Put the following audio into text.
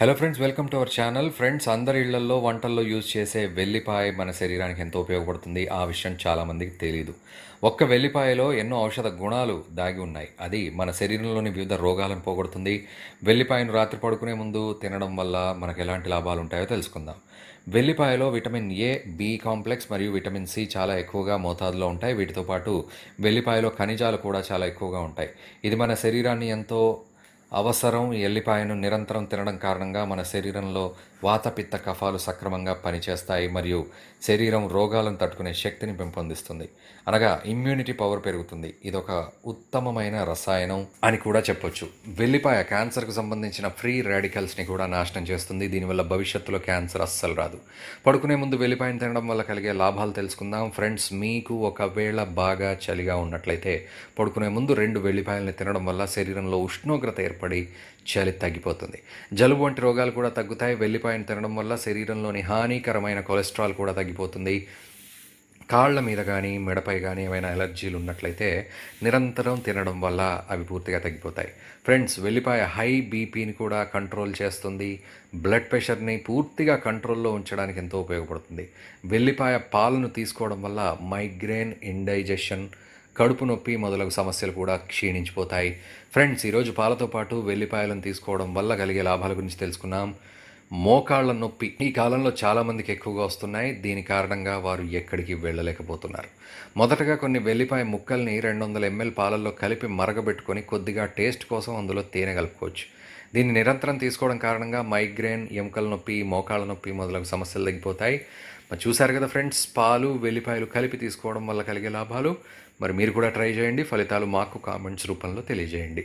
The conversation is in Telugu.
hello friends welcome to our channel friends అందరి ఇళ్లలో వంటల్లో యూజ్ చేసే వెల్లిపాయ మన శరీరానికి ఎంతో ఉపయోగపడుతుంది ఆ విషయం చాలామందికి తెలియదు ఒక్క వెల్లిపాయలో ఎన్నో ఔషధ గుణాలు దాగి ఉన్నాయి అది మన శరీరంలోని వివిధ రోగాలను పోగొడుతుంది వెల్లిపాయను రాత్రి పడుకునే ముందు తినడం వల్ల మనకు ఎలాంటి లాభాలు ఉంటాయో తెలుసుకుందాం వెల్లిపాయలో విటమిన్ ఏ బి కాంప్లెక్స్ మరియు విటమిన్ సి చాలా ఎక్కువగా మోతాదులో ఉంటాయి వీటితో పాటు వెల్లిపాయలో ఖనిజాలు కూడా చాలా ఎక్కువగా ఉంటాయి ఇది మన శరీరాన్ని ఎంతో అవసరం ఎల్లిపాయను నిరంతరం తినడం కారణంగా మన శరీరంలో వాతపిత్త కఫాలు సక్రమంగా పనిచేస్తాయి మరియు శరీరం రోగాలను తట్టుకునే శక్తిని పెంపొందిస్తుంది అనగా ఇమ్యూనిటీ పవర్ పెరుగుతుంది ఇది ఒక ఉత్తమమైన రసాయనం అని కూడా చెప్పొచ్చు వెల్లిపాయ క్యాన్సర్కు సంబంధించిన ఫ్రీ రాడికల్స్ని కూడా నాశనం చేస్తుంది దీనివల్ల భవిష్యత్తులో క్యాన్సర్ అస్సలు రాదు పడుకునే ముందు వెల్లిపాయను తినడం వల్ల కలిగే లాభాలు తెలుసుకుందాం ఫ్రెండ్స్ మీకు ఒకవేళ బాగా చలిగా ఉన్నట్లయితే పడుకునే ముందు రెండు వెల్లిపాయలను తినడం వల్ల శరీరంలో ఉష్ణోగ్రత ఏర్పడుతుంది ఏర్పడి చలి తగ్గిపోతుంది జలుబు వంటి రోగాలు కూడా తగ్గుతాయి వెల్లిపాయను తినడం వల్ల శరీరంలోని హానికరమైన కొలెస్ట్రాల్ కూడా తగ్గిపోతుంది కాళ్ళ మీద కానీ మెడపై కానీ ఏమైనా ఎలర్జీలు ఉన్నట్లయితే నిరంతరం తినడం వల్ల అవి పూర్తిగా తగ్గిపోతాయి ఫ్రెండ్స్ వెల్లిపాయ హై బీపీని కూడా కంట్రోల్ చేస్తుంది బ్లడ్ ప్రెషర్ని పూర్తిగా కంట్రోల్లో ఉంచడానికి ఎంతో ఉపయోగపడుతుంది వెల్లిపాయ పాలను తీసుకోవడం వల్ల మైగ్రేన్ ఇండైజెషన్ కడుపు నొప్పి మొదలగు సమస్యలు కూడా క్షీణించిపోతాయి ఫ్రెండ్స్ ఈరోజు పాలతో పాటు వెల్లిపాయలను తీసుకోవడం వల్ల కలిగే లాభాల గురించి తెలుసుకున్నాం మోకాళ్ళ నొప్పి ఈ కాలంలో చాలామందికి ఎక్కువగా వస్తున్నాయి దీని కారణంగా వారు ఎక్కడికి వెళ్ళలేకపోతున్నారు మొదటగా కొన్ని వెల్లిపాయ ముక్కల్ని రెండు వందల ఎంఎల్ పాలల్లో కలిపి మరగబెట్టుకొని కొద్దిగా టేస్ట్ కోసం అందులో తేనె కలుపుకోవచ్చు దీన్ని నిరంతరం తీసుకోవడం కారణంగా మైగ్రేన్ ఎముకల నొప్పి మోకాళ్ళ నొప్పి మొదలగు సమస్యలు తగ్గిపోతాయి మరి చూశారు కదా ఫ్రెండ్స్ పాలు వెల్లిపాయలు కలిపి తీసుకోవడం వల్ల కలిగే లాభాలు మరి మీరు కూడా ట్రై చేయండి ఫలితాలు మాకు కామెంట్స్ రూపంలో తెలియజేయండి